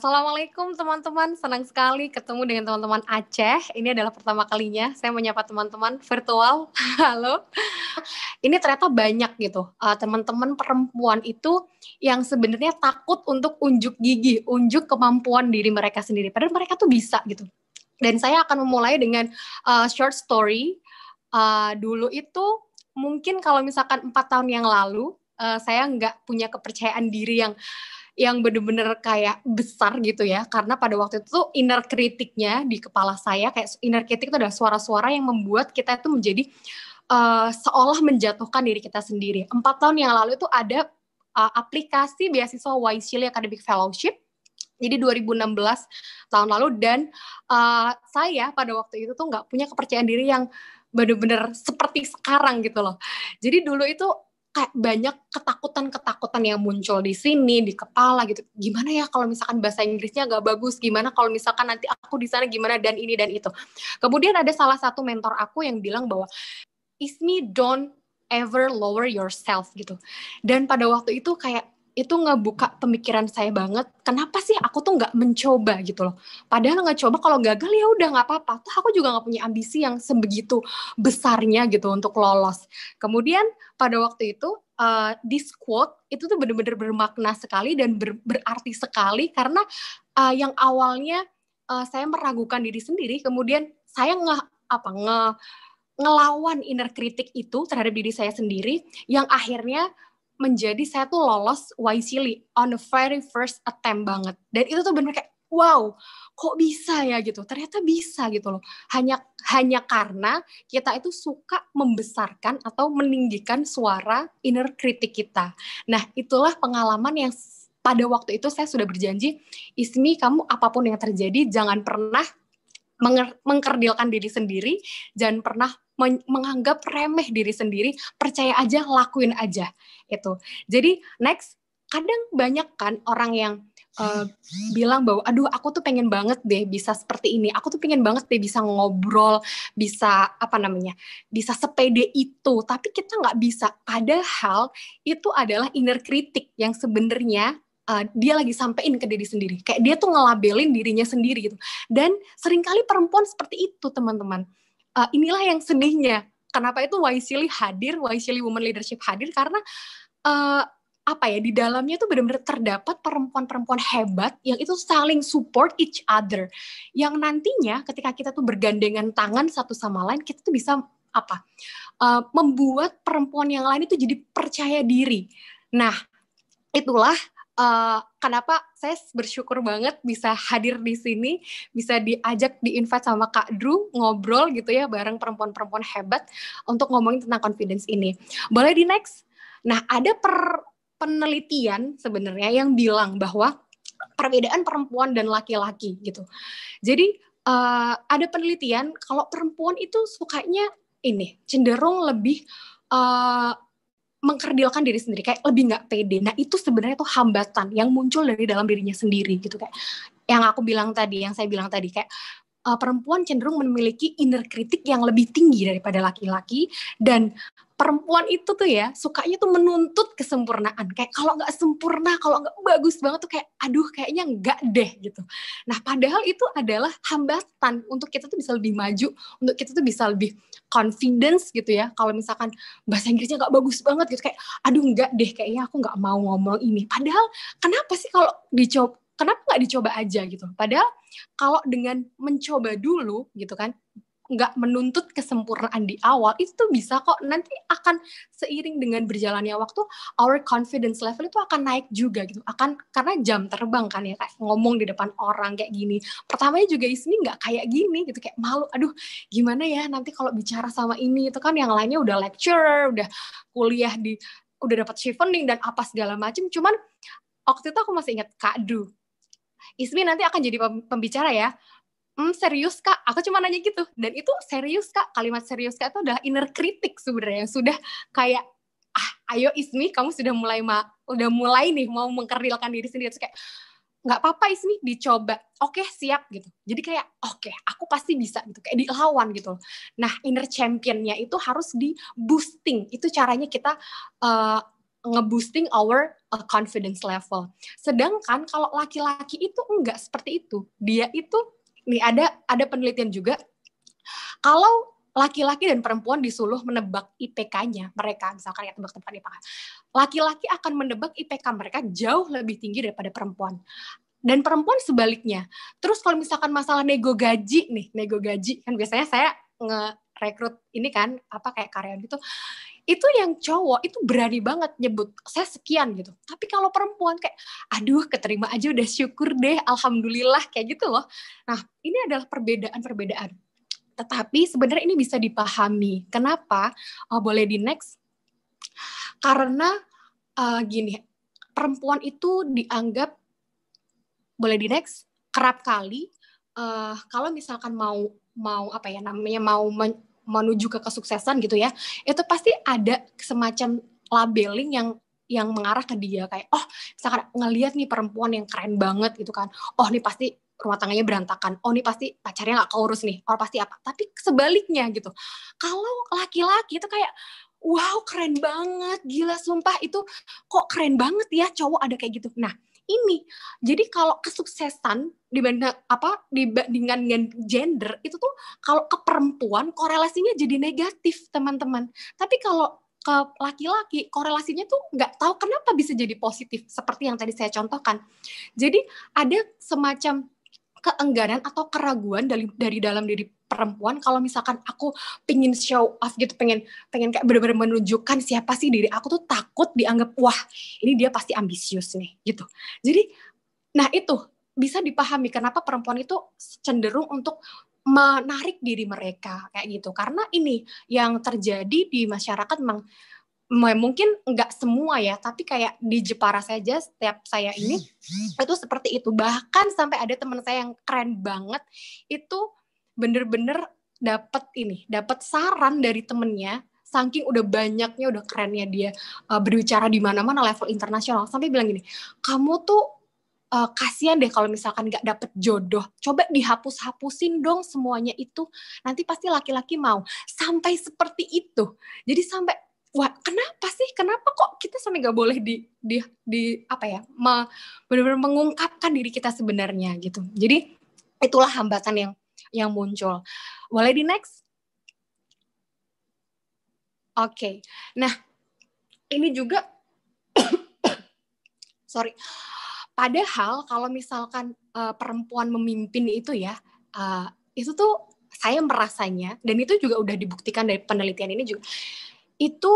Assalamualaikum teman-teman, senang sekali ketemu dengan teman-teman Aceh. Ini adalah pertama kalinya saya menyapa teman-teman virtual. Halo. Ini ternyata banyak gitu eh, teman-teman perempuan itu yang sebenarnya takut untuk unjuk gigi, unjuk kemampuan diri mereka sendiri. Padahal mereka tuh bisa gitu. Dan saya akan memulai dengan uh, short story. Uh, dulu itu mungkin kalau misalkan empat tahun yang lalu uh, saya nggak punya kepercayaan diri yang yang bener-bener kayak besar gitu ya karena pada waktu itu tuh inner kritiknya di kepala saya kayak inner kritik itu adalah suara-suara yang membuat kita itu menjadi uh, seolah menjatuhkan diri kita sendiri empat tahun yang lalu itu ada uh, aplikasi beasiswa Wise Chili Academic Fellowship jadi 2016 tahun lalu dan uh, saya pada waktu itu tuh nggak punya kepercayaan diri yang bener-bener seperti sekarang gitu loh. Jadi dulu itu kayak banyak ketakutan-ketakutan yang muncul di sini di kepala gitu. Gimana ya kalau misalkan bahasa Inggrisnya gak bagus? Gimana kalau misalkan nanti aku di sana gimana dan ini dan itu. Kemudian ada salah satu mentor aku yang bilang bahwa Ismi don't ever lower yourself gitu. Dan pada waktu itu kayak itu ngebuka pemikiran saya banget kenapa sih aku tuh nggak mencoba gitu loh padahal nggak coba kalau gagal ya udah nggak apa-apa Tuh aku juga nggak punya ambisi yang sebegitu besarnya gitu untuk lolos kemudian pada waktu itu uh, this quote itu tuh bener-bener bermakna sekali dan ber berarti sekali karena uh, yang awalnya uh, saya meragukan diri sendiri kemudian saya nge apa nge ngelawan inner kritik itu terhadap diri saya sendiri yang akhirnya menjadi saya tuh lolos Waisili on the very first attempt banget. Dan itu tuh bener kayak wow, kok bisa ya gitu. Ternyata bisa gitu loh. Hanya hanya karena kita itu suka membesarkan atau meninggikan suara inner kritik kita. Nah, itulah pengalaman yang pada waktu itu saya sudah berjanji, Ismi kamu apapun yang terjadi jangan pernah mengkerdilkan diri sendiri, jangan pernah men menganggap remeh diri sendiri, percaya aja, lakuin aja itu. Jadi next, kadang banyak kan orang yang uh, bilang bahwa aduh aku tuh pengen banget deh bisa seperti ini aku tuh pengen banget deh bisa ngobrol bisa apa namanya bisa sepede itu tapi kita nggak bisa padahal itu adalah inner kritik yang sebenarnya uh, dia lagi sampein ke diri sendiri. Kayak dia tuh ngelabelin dirinya sendiri gitu. Dan seringkali perempuan seperti itu teman-teman. Uh, inilah yang sedihnya. Kenapa itu Waisili hadir, Waisili Women Leadership hadir karena uh, apa ya di dalamnya tuh benar-benar terdapat perempuan-perempuan hebat yang itu saling support each other yang nantinya ketika kita tuh bergandengan tangan satu sama lain kita tuh bisa apa uh, membuat perempuan yang lain itu jadi percaya diri nah itulah uh, kenapa saya bersyukur banget bisa hadir di sini, bisa diajak diinvite sama Kak Drew ngobrol gitu ya bareng perempuan-perempuan hebat untuk ngomongin tentang confidence ini. Boleh di next? Nah, ada per penelitian sebenarnya yang bilang bahwa perbedaan perempuan dan laki-laki gitu. Jadi uh, ada penelitian kalau perempuan itu sukanya ini cenderung lebih uh, mengkerdilkan diri sendiri kayak lebih nggak pede nah itu sebenarnya tuh hambatan yang muncul dari dalam dirinya sendiri gitu kayak yang aku bilang tadi yang saya bilang tadi kayak uh, perempuan cenderung memiliki inner kritik yang lebih tinggi daripada laki-laki dan perempuan itu tuh ya sukanya tuh menuntut kesempurnaan kayak kalau nggak sempurna kalau nggak bagus banget tuh kayak aduh kayaknya nggak deh gitu nah padahal itu adalah hambatan untuk kita tuh bisa lebih maju untuk kita tuh bisa lebih confidence gitu ya kalau misalkan bahasa Inggrisnya nggak bagus banget gitu kayak aduh nggak deh kayaknya aku nggak mau ngomong ini padahal kenapa sih kalau dicoba kenapa nggak dicoba aja gitu padahal kalau dengan mencoba dulu gitu kan nggak menuntut kesempurnaan di awal itu tuh bisa kok nanti akan seiring dengan berjalannya waktu our confidence level itu akan naik juga gitu akan karena jam terbang kan ya kayak ngomong di depan orang kayak gini pertamanya juga Ismi nggak kayak gini gitu kayak malu aduh gimana ya nanti kalau bicara sama ini itu kan yang lainnya udah lecturer udah kuliah di udah dapat chevening dan apa segala macam cuman waktu itu aku masih ingat Kak Du Ismi nanti akan jadi pembicara ya mm, serius kak aku cuma nanya gitu dan itu serius kak kalimat serius kak itu udah inner kritik sebenarnya yang sudah kayak ah ayo Ismi kamu sudah mulai ma udah mulai nih mau mengkerdilkan diri sendiri Terus kayak nggak apa-apa Ismi dicoba oke okay, siap gitu jadi kayak oke okay, aku pasti bisa gitu kayak dilawan gitu nah inner championnya itu harus di boosting itu caranya kita uh, ngeboosting our uh, confidence level sedangkan kalau laki-laki itu enggak seperti itu dia itu nih ada ada penelitian juga kalau laki-laki dan perempuan disuruh menebak IPK-nya mereka misalkan ya tebak-tebakan IPK laki-laki akan menebak IPK mereka jauh lebih tinggi daripada perempuan dan perempuan sebaliknya terus kalau misalkan masalah nego gaji nih nego gaji kan biasanya saya nge-rekrut ini kan apa kayak karyawan gitu itu yang cowok itu berani banget nyebut saya sekian gitu tapi kalau perempuan kayak aduh keterima aja udah syukur deh alhamdulillah kayak gitu loh nah ini adalah perbedaan-perbedaan tetapi sebenarnya ini bisa dipahami kenapa oh, boleh di next karena uh, gini perempuan itu dianggap boleh di next kerap kali uh, kalau misalkan mau mau apa ya namanya mau men, menuju ke kesuksesan gitu ya itu pasti ada semacam labeling yang yang mengarah ke dia kayak oh misalkan ngelihat nih perempuan yang keren banget gitu kan oh nih pasti rumah tangganya berantakan. Oh nih pasti pacarnya nggak keurus nih. Oh pasti apa? Tapi sebaliknya gitu. Kalau laki-laki itu kayak wow keren banget, gila sumpah itu kok keren banget ya cowok ada kayak gitu. Nah ini. Jadi kalau kesuksesan dibanding apa dibandingkan dengan gender itu tuh kalau ke perempuan korelasinya jadi negatif teman-teman. Tapi kalau ke laki-laki korelasinya tuh nggak tahu kenapa bisa jadi positif seperti yang tadi saya contohkan. Jadi ada semacam keengganan atau keraguan dari dari dalam diri perempuan kalau misalkan aku pingin show off gitu pengen pengen kayak benar-benar menunjukkan siapa sih diri aku tuh takut dianggap wah ini dia pasti ambisius nih gitu jadi nah itu bisa dipahami kenapa perempuan itu cenderung untuk menarik diri mereka kayak gitu karena ini yang terjadi di masyarakat memang mungkin nggak semua ya, tapi kayak di Jepara saja setiap saya ini itu seperti itu. Bahkan sampai ada teman saya yang keren banget itu bener-bener dapat ini, dapat saran dari temennya saking udah banyaknya udah kerennya dia uh, berbicara di mana-mana level internasional sampai bilang gini kamu tuh uh, kasihan deh kalau misalkan nggak dapet jodoh coba dihapus-hapusin dong semuanya itu nanti pasti laki-laki mau sampai seperti itu jadi sampai wah kenapa sih kenapa kok kita sampai nggak boleh di di di apa ya me, benar-benar mengungkapkan diri kita sebenarnya gitu jadi itulah hambatan yang yang muncul boleh di next oke okay. nah ini juga sorry padahal kalau misalkan uh, perempuan memimpin itu ya uh, itu tuh saya merasanya dan itu juga udah dibuktikan dari penelitian ini juga itu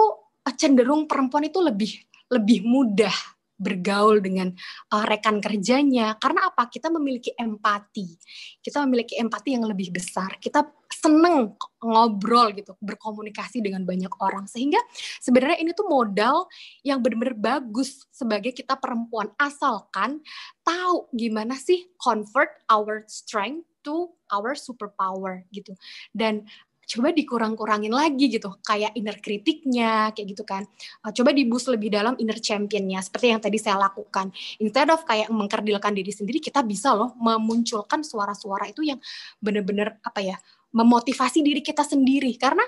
cenderung perempuan itu lebih lebih mudah bergaul dengan uh, rekan kerjanya karena apa kita memiliki empati kita memiliki empati yang lebih besar kita seneng ngobrol gitu berkomunikasi dengan banyak orang sehingga sebenarnya ini tuh modal yang benar-benar bagus sebagai kita perempuan asalkan tahu gimana sih convert our strength to our superpower gitu dan coba dikurang-kurangin lagi gitu kayak inner kritiknya kayak gitu kan uh, coba dibus lebih dalam inner championnya seperti yang tadi saya lakukan instead of kayak mengkerdilkan diri sendiri kita bisa loh memunculkan suara-suara itu yang benar-benar apa ya memotivasi diri kita sendiri karena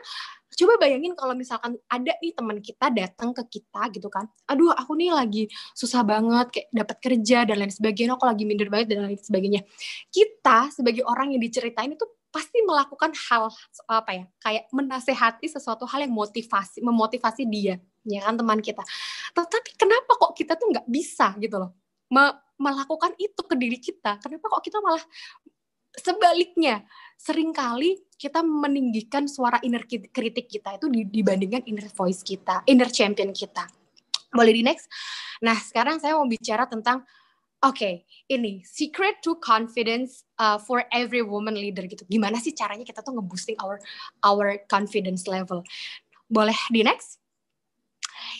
coba bayangin kalau misalkan ada nih teman kita datang ke kita gitu kan aduh aku nih lagi susah banget kayak dapat kerja dan lain sebagainya aku lagi minder banget dan lain sebagainya kita sebagai orang yang diceritain itu pasti melakukan hal apa ya kayak menasehati sesuatu hal yang motivasi memotivasi dia ya kan teman kita tetapi kenapa kok kita tuh nggak bisa gitu loh me melakukan itu ke diri kita kenapa kok kita malah sebaliknya seringkali kita meninggikan suara inner kritik kita itu dibandingkan inner voice kita inner champion kita boleh di next nah sekarang saya mau bicara tentang okay, ini secret to confidence uh, for every woman leader gitu. Gimana sih caranya kita tuh ngeboosting our our confidence level? Boleh di next?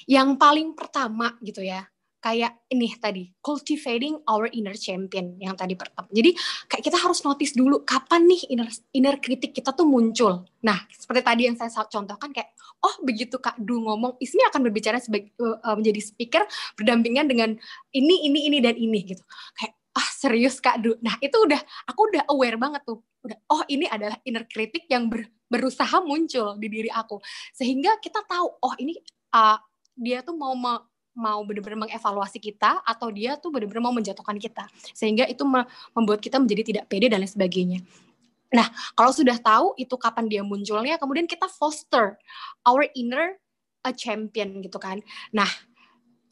Yang paling pertama gitu ya, kayak ini tadi cultivating our inner champion yang tadi pertama. Jadi kayak kita harus notice dulu kapan nih inner inner kritik kita tuh muncul. Nah, seperti tadi yang saya contohkan kayak oh begitu Kak Du ngomong Ismi akan berbicara sebagai uh, menjadi speaker berdampingan dengan ini ini ini dan ini gitu. Kayak ah serius Kak Du. Nah, itu udah aku udah aware banget tuh. Udah oh ini adalah inner kritik yang ber, berusaha muncul di diri aku. Sehingga kita tahu oh ini uh, dia tuh mau mau benar-benar mengevaluasi kita atau dia tuh benar-benar mau menjatuhkan kita sehingga itu membuat kita menjadi tidak pede dan lain sebagainya nah kalau sudah tahu itu kapan dia munculnya kemudian kita foster our inner a uh, champion gitu kan nah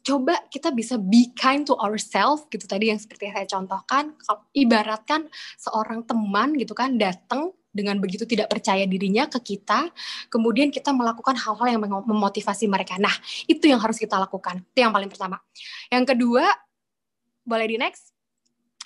coba kita bisa be kind to ourselves gitu tadi yang seperti saya contohkan ibaratkan seorang teman gitu kan datang dengan begitu tidak percaya dirinya ke kita, kemudian kita melakukan hal-hal yang memotivasi mereka. Nah, itu yang harus kita lakukan. Itu yang paling pertama. Yang kedua, boleh di next?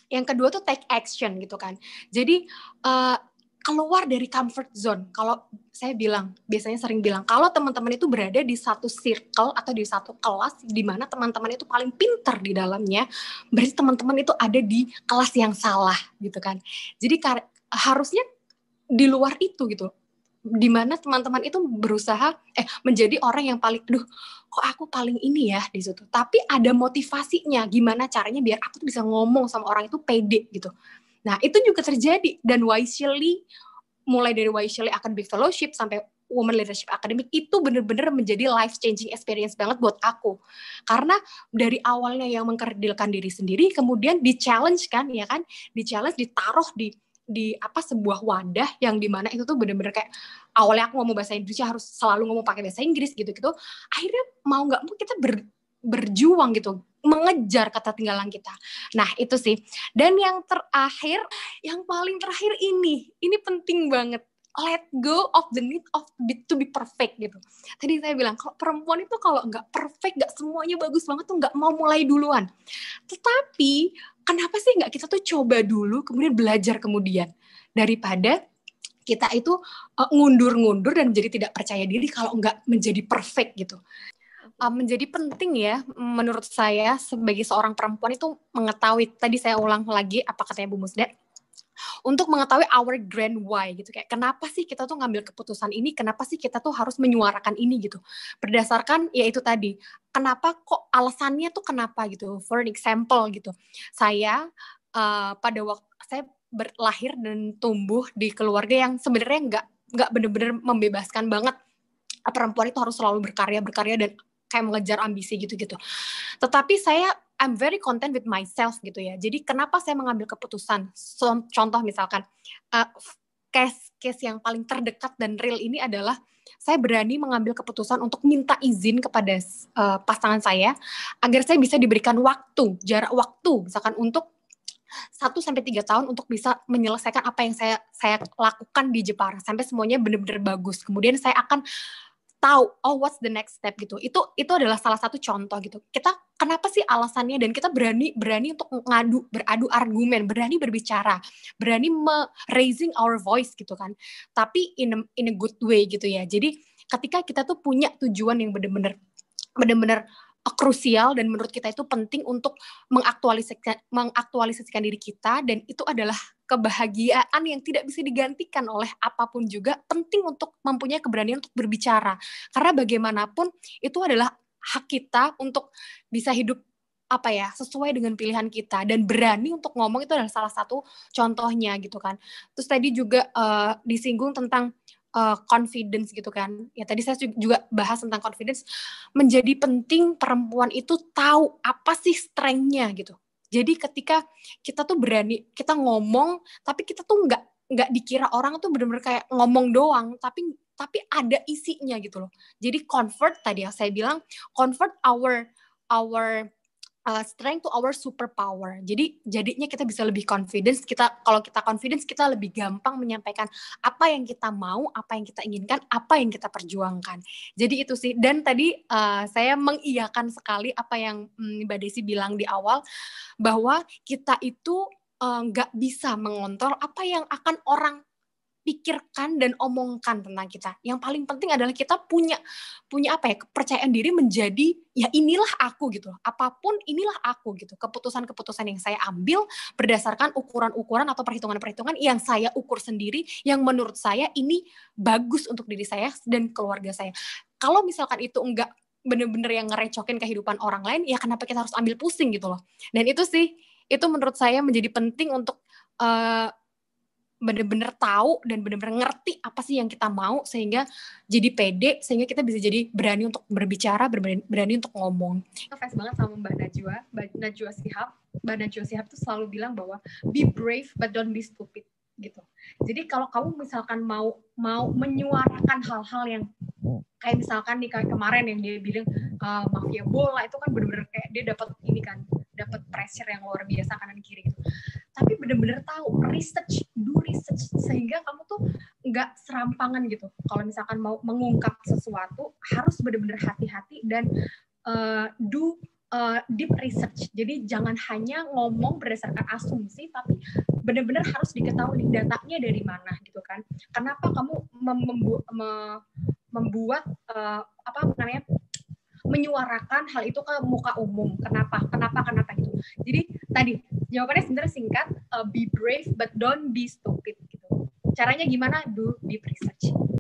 Yang kedua tuh take action gitu kan. Jadi uh, keluar dari comfort zone. Kalau saya bilang, biasanya sering bilang, kalau teman-teman itu berada di satu circle atau di satu kelas di mana teman-teman itu paling pinter di dalamnya, berarti teman-teman itu ada di kelas yang salah gitu kan. Jadi harusnya di luar itu gitu di mana teman-teman itu berusaha eh menjadi orang yang paling duh kok aku paling ini ya di situ tapi ada motivasinya gimana caranya biar aku tuh bisa ngomong sama orang itu pede gitu nah itu juga terjadi dan wisely mulai dari wisely Academic Fellowship sampai woman Leadership Academic itu bener-bener menjadi life changing experience banget buat aku karena dari awalnya yang mengkerdilkan diri sendiri kemudian di challenge kan ya kan di challenge ditaruh di di apa sebuah wadah yang dimana itu tuh bener-bener kayak awalnya aku ngomong bahasa Indonesia ya harus selalu ngomong pakai bahasa Inggris gitu-gitu akhirnya mau nggak mau kita ber, berjuang gitu mengejar kata tinggalan kita. Nah, itu sih. Dan yang terakhir, yang paling terakhir ini, ini penting banget let go of the need of be, to be perfect gitu. Tadi saya bilang kalau perempuan itu kalau nggak perfect, nggak semuanya bagus banget tuh nggak mau mulai duluan. Tetapi kenapa sih nggak kita tuh coba dulu kemudian belajar kemudian daripada kita itu eh, ngundur-ngundur dan menjadi tidak percaya diri kalau nggak menjadi perfect gitu uh, menjadi penting ya menurut saya sebagai seorang perempuan itu mengetahui tadi saya ulang lagi apa katanya Bu Musda untuk mengetahui our grand why gitu kayak kenapa sih kita tuh ngambil keputusan ini kenapa sih kita tuh harus menyuarakan ini gitu berdasarkan yaitu tadi kenapa kok alasannya tuh kenapa gitu for an example gitu saya uh, pada waktu saya berlahir dan tumbuh di keluarga yang sebenarnya nggak nggak bener-bener membebaskan banget perempuan itu harus selalu berkarya berkarya dan kayak mengejar ambisi gitu-gitu. Tetapi saya I'm very content with myself gitu ya. Jadi kenapa saya mengambil keputusan? So, contoh misalkan case case case yang paling terdekat dan real ini adalah saya berani mengambil keputusan untuk minta izin kepada uh, pasangan saya agar saya bisa diberikan waktu, jarak waktu misalkan untuk 1 sampai 3 tahun untuk bisa menyelesaikan apa yang saya saya lakukan di Jepara sampai semuanya benar-benar bagus. Kemudian saya akan tahu oh what's the next step gitu itu itu adalah salah satu contoh gitu kita kenapa sih alasannya dan kita berani berani untuk ngadu beradu argumen berani berbicara berani me raising our voice gitu kan tapi in a, in a good way gitu ya jadi ketika kita tuh punya tujuan yang benar-benar benar-benar krusial dan menurut kita itu penting untuk mengaktualisasikan mengaktualisasikan diri kita dan itu adalah kebahagiaan yang tidak bisa digantikan oleh apapun juga penting untuk mempunyai keberanian untuk berbicara karena bagaimanapun itu adalah hak kita untuk bisa hidup apa ya sesuai dengan pilihan kita dan berani untuk ngomong itu adalah salah satu contohnya gitu kan terus tadi juga uh, disinggung tentang uh, confidence gitu kan. Ya tadi saya juga bahas tentang confidence menjadi penting perempuan itu tahu apa sih strength-nya gitu. Jadi ketika kita tuh berani kita ngomong tapi kita tuh nggak nggak dikira orang tuh bener-bener kayak ngomong doang tapi tapi ada isinya gitu loh. Jadi convert tadi yang saya bilang convert our our uh, strength to our superpower. Jadi jadinya kita bisa lebih confidence. Kita kalau kita confidence kita lebih gampang menyampaikan apa yang kita mau, apa yang kita inginkan, apa yang kita perjuangkan. Jadi itu sih. Dan tadi uh, saya mengiyakan sekali apa yang mm, Mbak Desi bilang di awal bahwa kita itu uh, nggak uh, bisa mengontrol apa yang akan orang pikirkan dan omongkan tentang kita. Yang paling penting adalah kita punya punya apa ya kepercayaan diri menjadi ya inilah aku gitu. Apapun inilah aku gitu. Keputusan-keputusan yang saya ambil berdasarkan ukuran-ukuran atau perhitungan-perhitungan yang saya ukur sendiri yang menurut saya ini bagus untuk diri saya dan keluarga saya. Kalau misalkan itu enggak bener-bener yang ngerecokin kehidupan orang lain, ya kenapa kita harus ambil pusing gitu loh. Dan itu sih, itu menurut saya menjadi penting untuk uh, bener-bener tahu dan bener-bener ngerti apa sih yang kita mau sehingga jadi pede sehingga kita bisa jadi berani untuk berbicara berani, berani untuk ngomong. fast banget sama Mbak Najwa, Mbak Najwa Sihab. Mbak Najwa Sihab tuh selalu bilang bahwa be brave but don't be stupid gitu. Jadi kalau kamu misalkan mau mau menyuarakan hal-hal yang kayak misalkan nih kayak kemarin yang dia bilang uh, mafia bola itu kan bener-bener kayak dia dapat ini kan dapat pressure yang luar biasa kanan kiri gitu tapi bener-bener tahu research do research sehingga kamu tuh nggak serampangan gitu kalau misalkan mau mengungkap sesuatu harus bener-bener hati-hati dan uh, do uh, deep research jadi jangan hanya ngomong berdasarkan asumsi tapi bener-bener harus diketahui datanya dari mana gitu kan kenapa kamu mem membuat uh, apa namanya menyuarakan hal itu ke muka umum. Kenapa? Kenapa? Kenapa gitu. Jadi tadi jawabannya sebenarnya singkat, uh, be brave but don't be stupid gitu. Caranya gimana? Do deep research.